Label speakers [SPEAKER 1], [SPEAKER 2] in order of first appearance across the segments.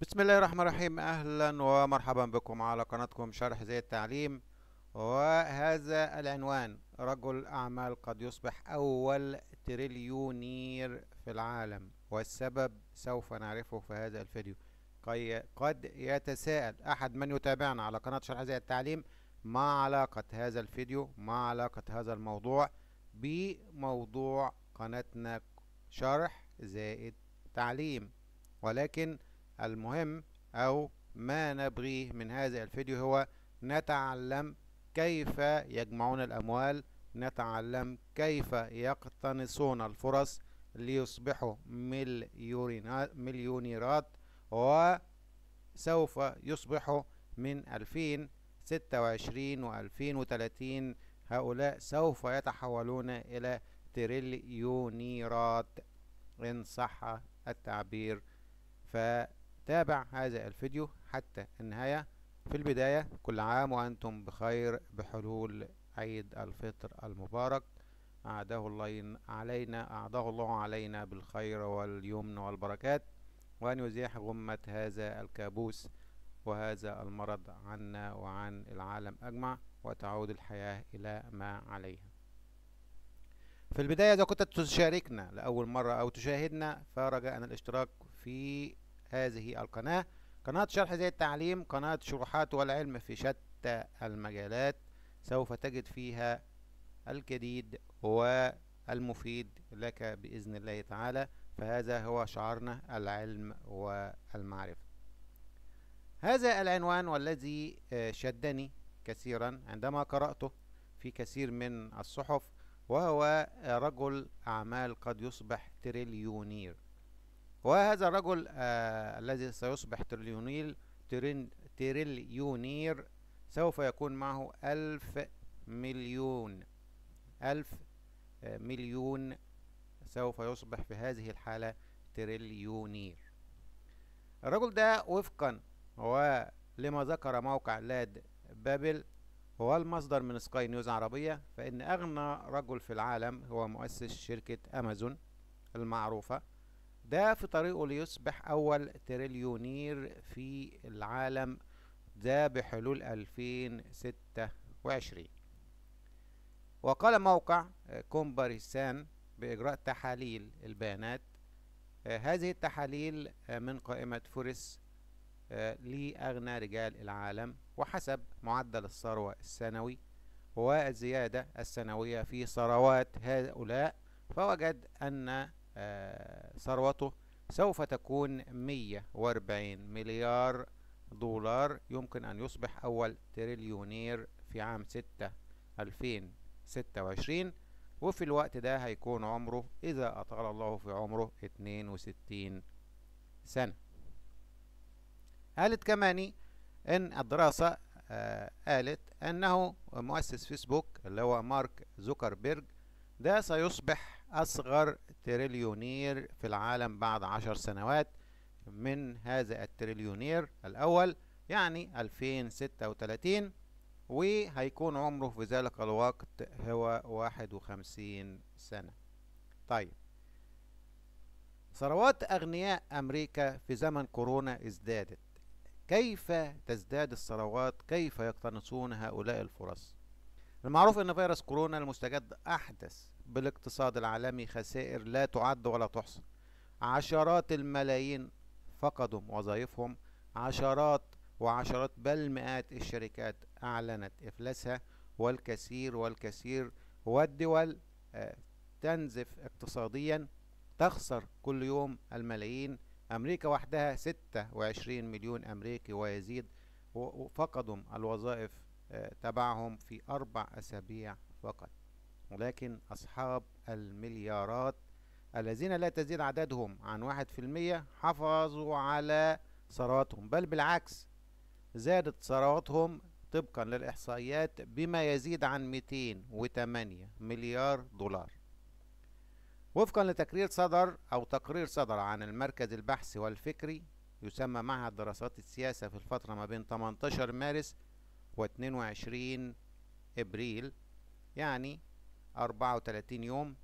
[SPEAKER 1] بسم الله الرحمن الرحيم اهلا ومرحبا بكم على قناتكم شرح زي التعليم وهذا العنوان رجل اعمال قد يصبح اول تريليونير في العالم والسبب سوف نعرفه في هذا الفيديو قد يتساءل احد من يتابعنا على قناة شرح زي التعليم ما علاقة هذا الفيديو ما علاقة هذا الموضوع بموضوع قناتنا شرح زائد تعليم ولكن المهم أو ما نبغيه من هذا الفيديو هو نتعلم كيف يجمعون الأموال نتعلم كيف يقتنصون الفرص ليصبحوا مليونيرات وسوف يصبحوا من 2026 و 2030 هؤلاء سوف يتحولون إلى تريليونيرات إن صح التعبير ف تابع هذا الفيديو حتى النهاية في البداية كل عام وأنتم بخير بحلول عيد الفطر المبارك أعده الله علينا أعده الله علينا بالخير واليمن والبركات وأن يزيح غمة هذا الكابوس وهذا المرض عنا وعن العالم أجمع وتعود الحياة إلى ما عليها في البداية إذا كنت تشاركنا لأول مرة أو تشاهدنا فرجاء الاشتراك في هذه القناة قناة شرح زي التعليم قناة شروحات والعلم في شتى المجالات سوف تجد فيها الجديد والمفيد لك بإذن الله تعالى فهذا هو شعارنا العلم والمعرفة هذا العنوان والذي آه، شدني كثيرا عندما قرأته في كثير من الصحف وهو آه، رجل أعمال قد يصبح تريليونير وهذا الرجل آه الذي سيصبح تريليونير تريليونير سوف يكون معه ألف مليون ألف آه، مليون سوف يصبح في هذه الحالة تريليونير الرجل ده وفقا ولما ذكر موقع لاد بابل هو المصدر من سكاي نيوز عربية فإن أغنى رجل في العالم هو مؤسس شركة أمازون المعروفة ده في طريقه ليصبح أول تريليونير في العالم ده بحلول 2026 وقال موقع كومباريسان بإجراء تحاليل البيانات آه، هذه التحاليل آه، من قائمة فورس آه، لأغنى رجال العالم وحسب معدل الثروة السنوي والزيادة السنوية في ثروات هؤلاء فوجد أن آه، ثروته سوف تكون 140 مليار دولار يمكن أن يصبح أول تريليونير في عام 6 2026 وفي الوقت ده هيكون عمره إذا أطال الله في عمره 62 سنة قالت كماني أن الدراسة آه، قالت أنه مؤسس فيسبوك اللي هو مارك زوكربيرج ده سيصبح أصغر تريليونير في العالم بعد عشر سنوات من هذا التريليونير الأول يعني 2036 وهيكون عمره في ذلك الوقت هو 51 سنة طيب ثروات أغنياء أمريكا في زمن كورونا ازدادت كيف تزداد الثروات كيف يقتنصون هؤلاء الفرص المعروف أن فيروس كورونا المستجد أحدث بالاقتصاد العالمي خسائر لا تعد ولا تحصى عشرات الملايين فقدوا وظائفهم عشرات وعشرات بل مئات الشركات أعلنت إفلاسها والكثير والكثير والدول آه، تنزف اقتصاديا تخسر كل يوم الملايين أمريكا وحدها 26 مليون أمريكي ويزيد فقدوا الوظائف آه، تبعهم في أربع أسابيع فقط ولكن أصحاب المليارات الذين لا تزيد عددهم عن واحد في المية حافظوا على ثرواتهم بل بالعكس زادت ثرواتهم طبقا للإحصائيات بما يزيد عن 208 مليار دولار وفقا لتقرير صدر أو تقرير صدر عن المركز البحثي والفكري يسمى معهد دراسات السياسة في الفترة ما بين 18 مارس و 22 إبريل يعني 34 يوم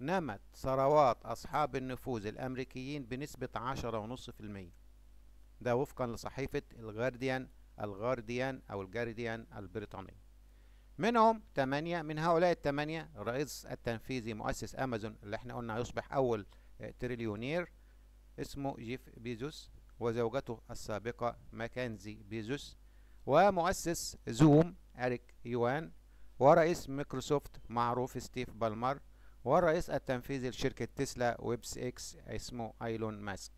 [SPEAKER 1] نمت ثروات أصحاب النفوذ الأمريكيين بنسبة 10.5% ده وفقا لصحيفة الغارديان الغارديان أو الجارديان البريطانية منهم 8 من هؤلاء الثمانية الرئيس التنفيذي مؤسس أمازون اللي احنا قلنا هيصبح أول تريليونير اسمه جيف بيزوس وزوجته السابقة ماكنزي بيزوس ومؤسس زوم أريك يوان ورئيس مايكروسوفت معروف ستيف بالمر والرئيس التنفيذي لشركة تسلا ويبس اكس اسمه ايلون ماسك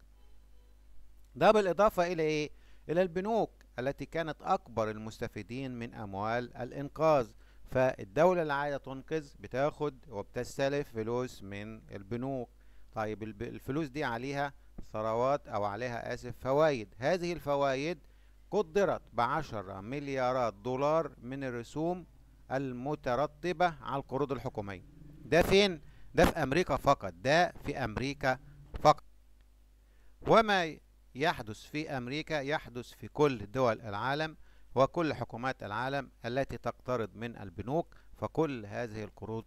[SPEAKER 1] ده بالإضافة إلى إيه؟ إلى البنوك التي كانت أكبر المستفيدين من أموال الإنقاذ فالدولة اللي عايزة تنقذ بتاخد وبتستلف فلوس من البنوك طيب الفلوس دي عليها ثروات أو عليها آسف فوايد هذه الفوايد قدرت بعشرة مليارات دولار من الرسوم المترتبة على القروض الحكومية ده فين؟ ده في أمريكا فقط ده في أمريكا فقط وما يحدث في أمريكا يحدث في كل دول العالم وكل حكومات العالم التي تقترض من البنوك فكل هذه القروض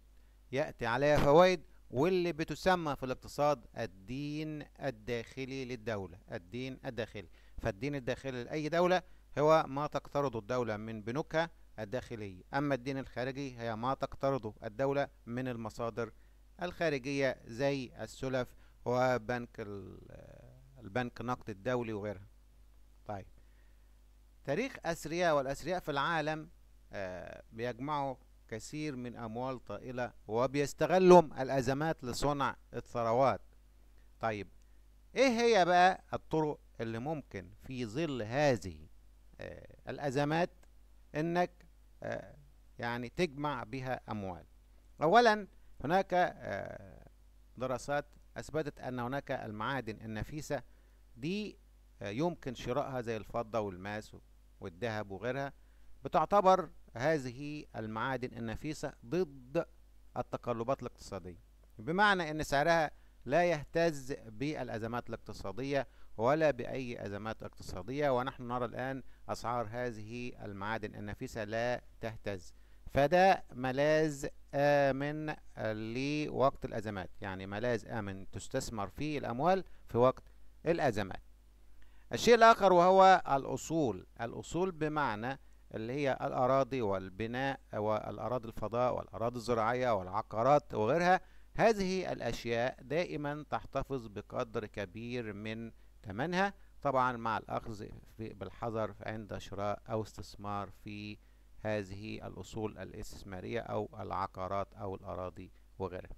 [SPEAKER 1] يأتي عليها فوائد واللي بتسمى في الاقتصاد الدين الداخلي للدولة الدين الداخلي فالدين الداخلي لأي دولة هو ما تقترضه الدولة من بنوكها الداخلية أما الدين الخارجي هي ما تقترضه الدولة من المصادر الخارجية زي السلف وبنك البنك نقد الدولي وغيرها طيب تاريخ أثرياء والأثرياء في العالم آه، بيجمعوا كثير من أموال طائلة وبيستغلوا الأزمات لصنع الثروات طيب إيه هي بقى الطرق اللي ممكن في ظل هذه آه، الأزمات إنك آه، يعني تجمع بها أموال أولا هناك آه، دراسات أثبتت أن هناك المعادن النفيسة دي آه، يمكن شرائها زي الفضة والماس والذهب وغيرها بتعتبر هذه المعادن النفيسة ضد التقلبات الاقتصادية بمعنى أن سعرها لا يهتز بالأزمات الاقتصادية ولا بأي أزمات اقتصادية ونحن نرى الآن أسعار هذه المعادن النفيسة لا تهتز فده ملاذ آمن لوقت الأزمات يعني ملاذ آمن تستثمر فيه الأموال في وقت الأزمات الشيء الآخر وهو الأصول الأصول بمعنى اللي هي الأراضي والبناء والأراضي الفضاء والأراضي الزراعية والعقارات وغيرها هذه الأشياء دائما تحتفظ بقدر كبير من ثمنها طبعا مع الأخذ بالحذر عند شراء أو استثمار في هذه الأصول الاستثمارية أو العقارات أو الأراضي وغيرها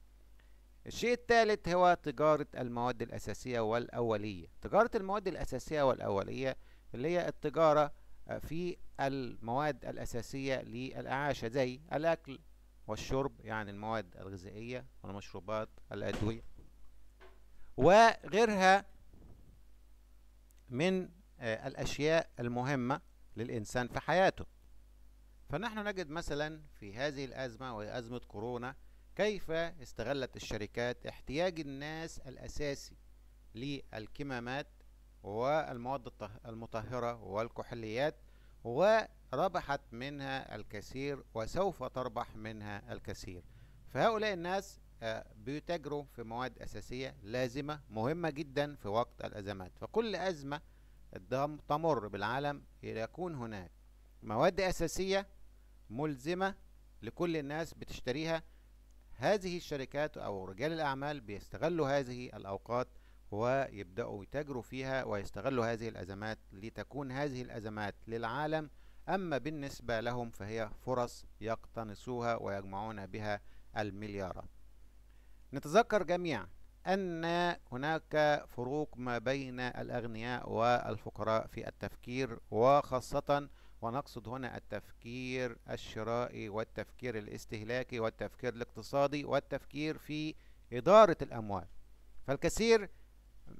[SPEAKER 1] الشيء الثالث هو تجارة المواد الأساسية والأولية تجارة المواد الأساسية والأولية اللي هي التجارة آه، في المواد الأساسية للأعاشة زي الأكل والشرب يعني المواد الغذائية والمشروبات الأدوية وغيرها من آه، الأشياء المهمة للإنسان في حياته فنحن نجد مثلا في هذه الأزمة وهي أزمة كورونا كيف استغلت الشركات احتياج الناس الأساسي للكمامات والمواد المطهرة والكحوليات ربحت منها الكثير وسوف تربح منها الكثير فهؤلاء الناس آه، بيتاجروا في مواد أساسية لازمة مهمة جدا في وقت الأزمات فكل أزمة تمر بالعالم يكون هناك مواد أساسية ملزمة لكل الناس بتشتريها هذه الشركات أو رجال الأعمال بيستغلوا هذه الأوقات ويبدأوا يتاجروا فيها ويستغلوا هذه الأزمات لتكون هذه الأزمات للعالم أما بالنسبة لهم فهي فرص يقتنصوها ويجمعون بها المليارات نتذكر جميعا أن هناك فروق ما بين الأغنياء والفقراء في التفكير وخاصة ونقصد هنا التفكير الشرائي والتفكير الاستهلاكي والتفكير الاقتصادي والتفكير في إدارة الأموال فالكثير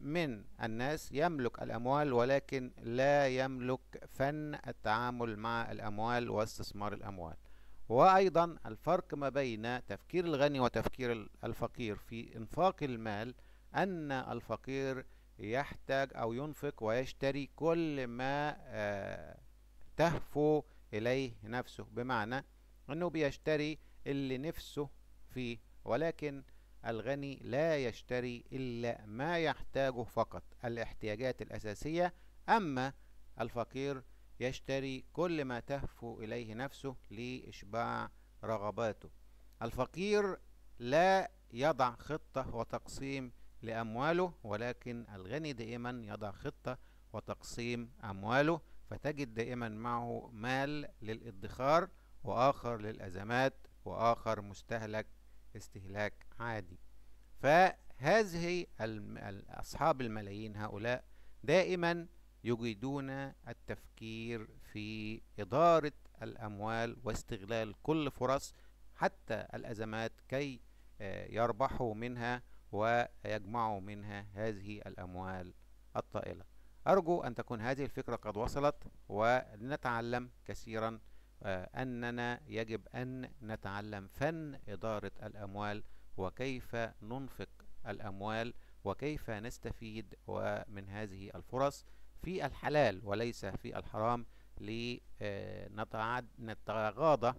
[SPEAKER 1] من الناس يملك الأموال ولكن لا يملك فن التعامل مع الأموال واستثمار الأموال وأيضا الفرق ما بين تفكير الغني وتفكير الفقير في إنفاق المال أن الفقير يحتاج أو ينفق ويشتري كل ما آه، تهفو إليه نفسه بمعنى أنه بيشتري اللي نفسه فيه ولكن الغني لا يشتري إلا ما يحتاجه فقط الاحتياجات الأساسية أما الفقير يشتري كل ما تهفو إليه نفسه لإشباع رغباته الفقير لا يضع خطة وتقسيم لأمواله ولكن الغني دائما يضع خطة وتقسيم أمواله فتجد دائما معه مال للادخار وآخر للأزمات وآخر مستهلك استهلاك عادي فهذه أصحاب الملايين هؤلاء دائما يجيدون التفكير في إدارة الأموال واستغلال كل فرص حتى الأزمات كي آه، يربحوا منها ويجمعوا منها هذه الأموال الطائلة أرجو أن تكون هذه الفكرة قد وصلت ولنتعلم كثيرا آه، أننا يجب أن نتعلم فن إدارة الأموال وكيف ننفق الأموال وكيف نستفيد ومن هذه الفرص في الحلال وليس في الحرام لنتغاضى آه،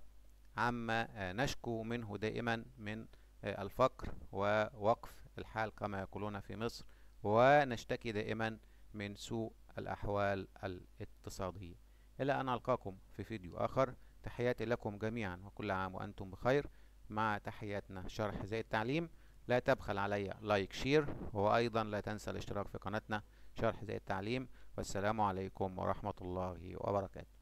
[SPEAKER 1] عما آه، نشكو منه دائما من الفقر ووقف الحال كما يقولون في مصر ونشتكي دائما من سوء الأحوال الاقتصادية إلى أن ألقاكم في فيديو آخر تحياتي لكم جميعا وكل عام وأنتم بخير مع تحياتنا شرح زي التعليم لا تبخل علي لايك شير وأيضا لا تنسى الاشتراك في قناتنا شرح زي التعليم والسلام عليكم ورحمة الله وبركاته